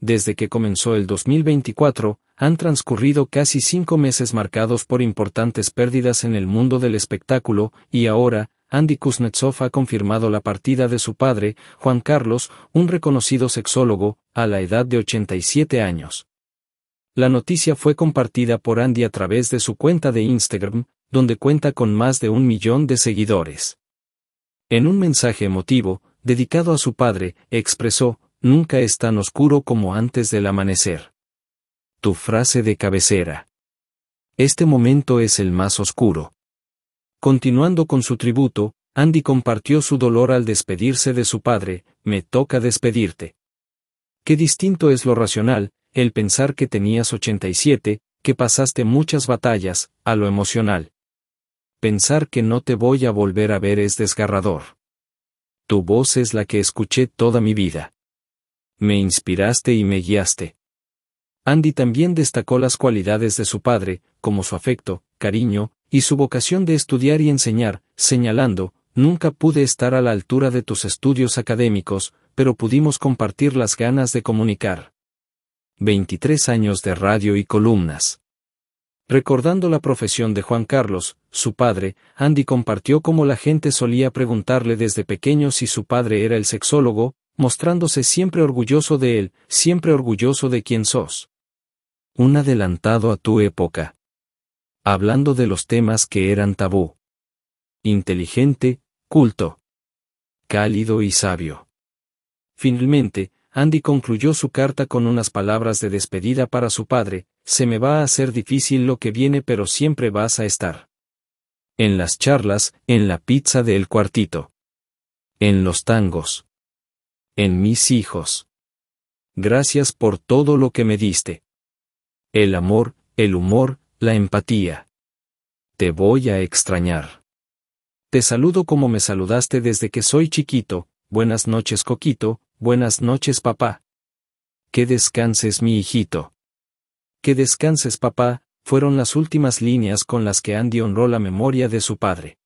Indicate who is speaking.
Speaker 1: Desde que comenzó el 2024, han transcurrido casi cinco meses marcados por importantes pérdidas en el mundo del espectáculo, y ahora, Andy Kuznetsov ha confirmado la partida de su padre, Juan Carlos, un reconocido sexólogo, a la edad de 87 años. La noticia fue compartida por Andy a través de su cuenta de Instagram, donde cuenta con más de un millón de seguidores. En un mensaje emotivo, dedicado a su padre, expresó, nunca es tan oscuro como antes del amanecer. Tu frase de cabecera. Este momento es el más oscuro. Continuando con su tributo, Andy compartió su dolor al despedirse de su padre, me toca despedirte. Qué distinto es lo racional, el pensar que tenías 87, que pasaste muchas batallas, a lo emocional. Pensar que no te voy a volver a ver es desgarrador. Tu voz es la que escuché toda mi vida me inspiraste y me guiaste. Andy también destacó las cualidades de su padre, como su afecto, cariño, y su vocación de estudiar y enseñar, señalando, nunca pude estar a la altura de tus estudios académicos, pero pudimos compartir las ganas de comunicar. 23 años de radio y columnas. Recordando la profesión de Juan Carlos, su padre, Andy compartió cómo la gente solía preguntarle desde pequeño si su padre era el sexólogo, mostrándose siempre orgulloso de él, siempre orgulloso de quien sos. Un adelantado a tu época. Hablando de los temas que eran tabú. Inteligente, culto. Cálido y sabio. Finalmente, Andy concluyó su carta con unas palabras de despedida para su padre, se me va a hacer difícil lo que viene pero siempre vas a estar. En las charlas, en la pizza del cuartito. En los tangos en mis hijos. Gracias por todo lo que me diste. El amor, el humor, la empatía. Te voy a extrañar. Te saludo como me saludaste desde que soy chiquito, buenas noches Coquito, buenas noches papá. Que descanses mi hijito. Que descanses papá, fueron las últimas líneas con las que Andy honró la memoria de su padre.